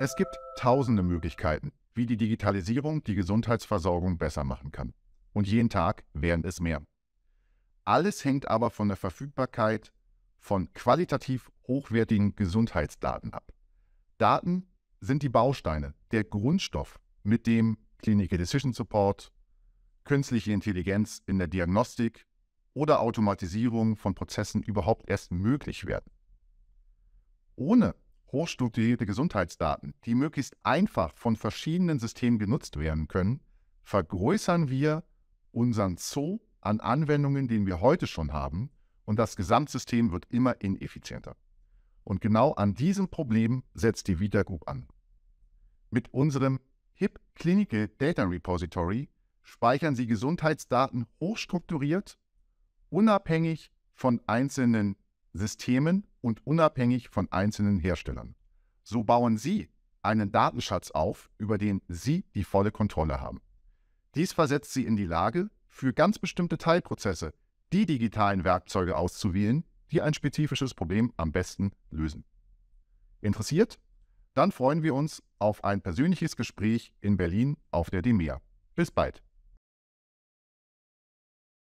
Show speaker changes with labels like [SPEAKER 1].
[SPEAKER 1] Es gibt tausende Möglichkeiten, wie die Digitalisierung die Gesundheitsversorgung besser machen kann. Und jeden Tag werden es mehr. Alles hängt aber von der Verfügbarkeit von qualitativ hochwertigen Gesundheitsdaten ab. Daten sind die Bausteine, der Grundstoff, mit dem Clinical Decision Support, künstliche Intelligenz in der Diagnostik oder Automatisierung von Prozessen überhaupt erst möglich werden. Ohne hochstrukturierte Gesundheitsdaten, die möglichst einfach von verschiedenen Systemen genutzt werden können, vergrößern wir unseren Zoo an Anwendungen, den wir heute schon haben, und das Gesamtsystem wird immer ineffizienter. Und genau an diesem Problem setzt die Vita Group an. Mit unserem HIP Clinical Data Repository speichern Sie Gesundheitsdaten hochstrukturiert, unabhängig von einzelnen Systemen und unabhängig von einzelnen Herstellern. So bauen Sie einen Datenschatz auf, über den Sie die volle Kontrolle haben. Dies versetzt Sie in die Lage, für ganz bestimmte Teilprozesse die digitalen Werkzeuge auszuwählen, die ein spezifisches Problem am besten lösen. Interessiert? Dann freuen wir uns auf ein persönliches Gespräch in Berlin auf der DEMEA. Bis bald!